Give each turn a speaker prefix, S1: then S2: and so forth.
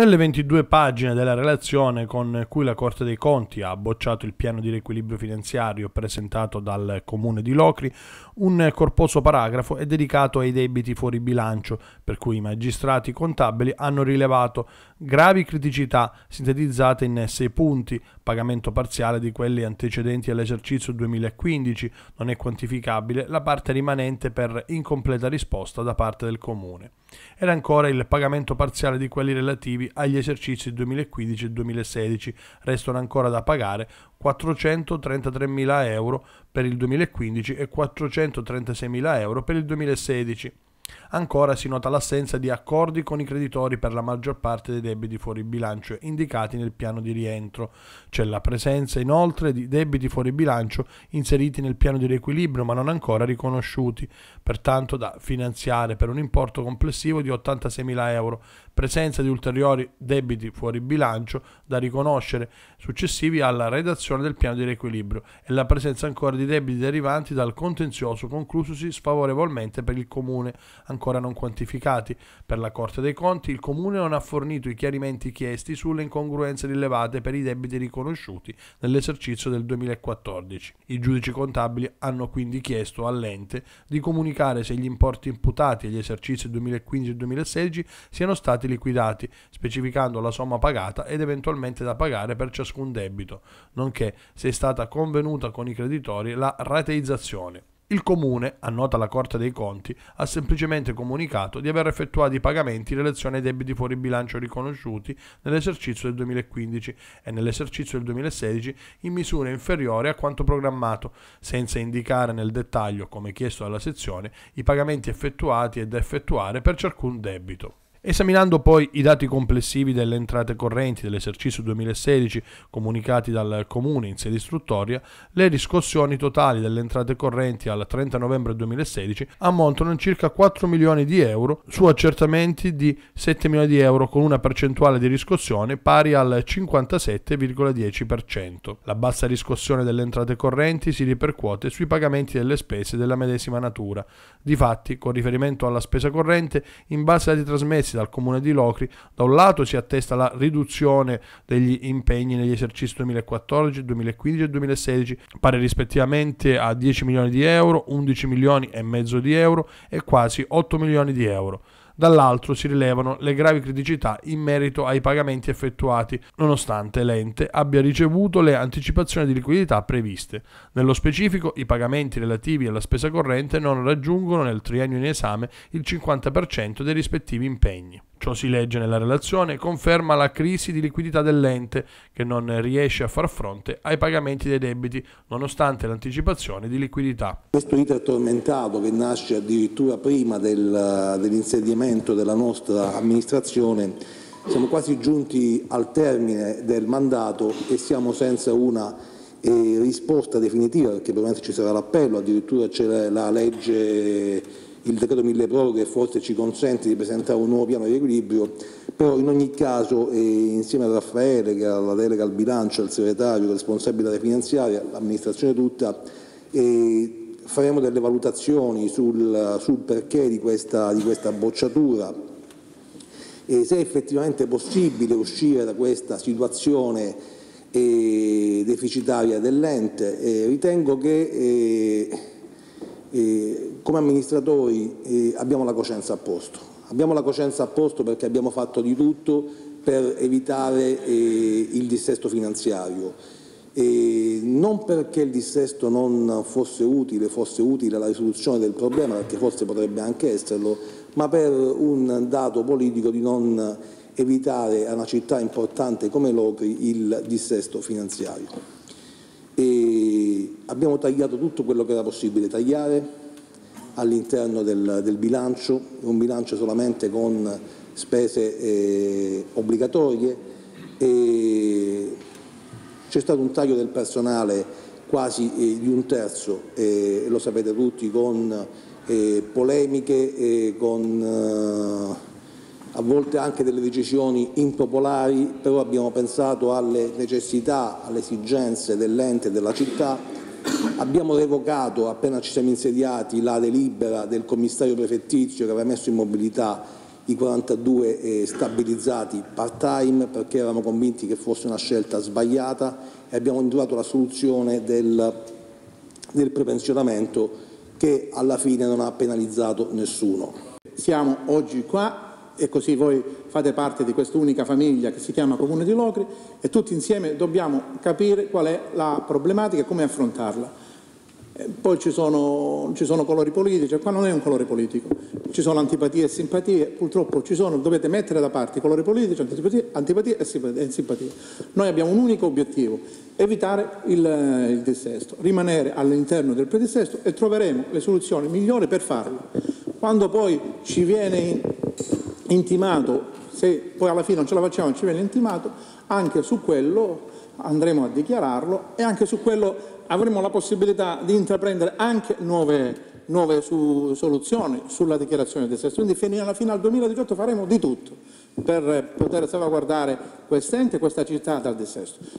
S1: Nelle 22 pagine della relazione con cui la Corte dei Conti ha bocciato il piano di riequilibrio finanziario presentato dal Comune di Locri, un corposo paragrafo è dedicato ai debiti fuori bilancio, per cui i magistrati contabili hanno rilevato gravi criticità sintetizzate in sei punti, pagamento parziale di quelli antecedenti all'esercizio 2015, non è quantificabile la parte rimanente per incompleta risposta da parte del Comune. ed ancora il pagamento parziale di quelli relativi agli esercizi 2015 e 2016. Restano ancora da pagare 433.000 euro per il 2015 e 436.000 euro per il 2016. Ancora si nota l'assenza di accordi con i creditori per la maggior parte dei debiti fuori bilancio indicati nel piano di rientro. C'è la presenza inoltre di debiti fuori bilancio inseriti nel piano di riequilibrio ma non ancora riconosciuti, pertanto da finanziare per un importo complessivo di 86.000 euro, presenza di ulteriori debiti fuori bilancio da riconoscere successivi alla redazione del piano di riequilibrio e la presenza ancora di debiti derivanti dal contenzioso conclusosi sfavorevolmente per il comune ancora non quantificati. Per la Corte dei Conti il Comune non ha fornito i chiarimenti chiesti sulle incongruenze rilevate per i debiti riconosciuti nell'esercizio del 2014. I giudici contabili hanno quindi chiesto all'ente di comunicare se gli importi imputati agli esercizi 2015 e 2016 siano stati liquidati, specificando la somma pagata ed eventualmente da pagare per ciascun debito, nonché se è stata convenuta con i creditori la rateizzazione. Il comune, annota la Corte dei Conti, ha semplicemente comunicato di aver effettuato i pagamenti in relazione ai debiti fuori bilancio riconosciuti nell'esercizio del 2015 e nell'esercizio del 2016 in misura inferiore a quanto programmato, senza indicare nel dettaglio, come chiesto dalla sezione, i pagamenti effettuati e da effettuare per ciascun debito. Esaminando poi i dati complessivi delle entrate correnti dell'esercizio 2016 comunicati dal Comune in sede istruttoria, le riscossioni totali delle entrate correnti al 30 novembre 2016 ammontano in circa 4 milioni di euro su accertamenti di 7 milioni di euro con una percentuale di riscossione pari al 57,10%. La bassa riscossione delle entrate correnti si ripercuote sui pagamenti delle spese della medesima natura. Difatti, con riferimento alla spesa corrente, in base ai trasmessi emessi dal Comune di Locri, da un lato si attesta la riduzione degli impegni negli esercizi 2014, 2015 e 2016, pari rispettivamente a 10 milioni di euro, 11 milioni e mezzo di euro e quasi 8 milioni di euro. Dall'altro si rilevano le gravi criticità in merito ai pagamenti effettuati, nonostante l'ente abbia ricevuto le anticipazioni di liquidità previste. Nello specifico, i pagamenti relativi alla spesa corrente non raggiungono nel triennio in esame il 50% dei rispettivi impegni. Ciò si legge nella relazione, conferma la crisi di liquidità dell'ente che non riesce a far fronte ai pagamenti dei debiti nonostante l'anticipazione di liquidità.
S2: Questo iter tormentato che nasce addirittura prima del, dell'insediamento della nostra amministrazione, siamo quasi giunti al termine del mandato e siamo senza una eh, risposta definitiva perché probabilmente ci sarà l'appello, addirittura c'è la legge il decreto mille proroghe forse ci consente di presentare un nuovo piano di equilibrio, però in ogni caso eh, insieme a Raffaele, che ha la delega al bilancio, al segretario, responsabile della finanziaria, all'amministrazione tutta, eh, faremo delle valutazioni sul, sul perché di questa, di questa bocciatura e se è effettivamente possibile uscire da questa situazione eh, deficitaria dell'ente. Eh, ritengo che eh, come amministratori eh, abbiamo la coscienza a posto, abbiamo la coscienza a posto perché abbiamo fatto di tutto per evitare eh, il dissesto finanziario. E non perché il dissesto non fosse utile, fosse utile alla risoluzione del problema, perché forse potrebbe anche esserlo, ma per un dato politico di non evitare a una città importante come Locri il dissesto finanziario. Abbiamo tagliato tutto quello che era possibile tagliare all'interno del, del, bilancio, un bilancio solamente con spese eh, obbligatorie. c'è stato un taglio del personale quasi eh, di un terzo, eh, lo sapete tutti, con eh, polemiche, eh, con eh, a volte anche delle decisioni impopolari, però abbiamo pensato alle necessità, alle esigenze dell'ente e della città Abbiamo revocato, appena ci siamo insediati, la delibera del commissario prefettizio che aveva messo in mobilità i 42 eh, stabilizzati part-time perché eravamo convinti che fosse una scelta sbagliata e abbiamo individuato la soluzione del, del prepensionamento che alla fine non ha penalizzato
S3: nessuno. Siamo oggi qua e così voi fate parte di quest'unica famiglia che si chiama Comune di Locri e tutti insieme dobbiamo capire qual è la problematica e come affrontarla. Eh, poi ci sono, ci sono, colori politici, cioè qua non è un colore politico, ci sono antipatie e simpatie, purtroppo ci sono, dovete mettere da parte i colori politici, antipatie, antipatie e simpatie. Noi abbiamo un unico obiettivo, evitare il, eh, il dissesto, rimanere all'interno del predistesto e troveremo le soluzioni migliori per farlo. Quando poi ci viene in, intimato, se poi alla fine non ce la facciamo ci viene intimato, anche su quello andremo a dichiararlo e anche su quello avremo la possibilità di intraprendere anche nuove, nuove su, soluzioni sulla dichiarazione di sesso. Quindi fino alla fine al 2018 faremo di tutto per poter salvaguardare quest'ente e questa città dal dissesto.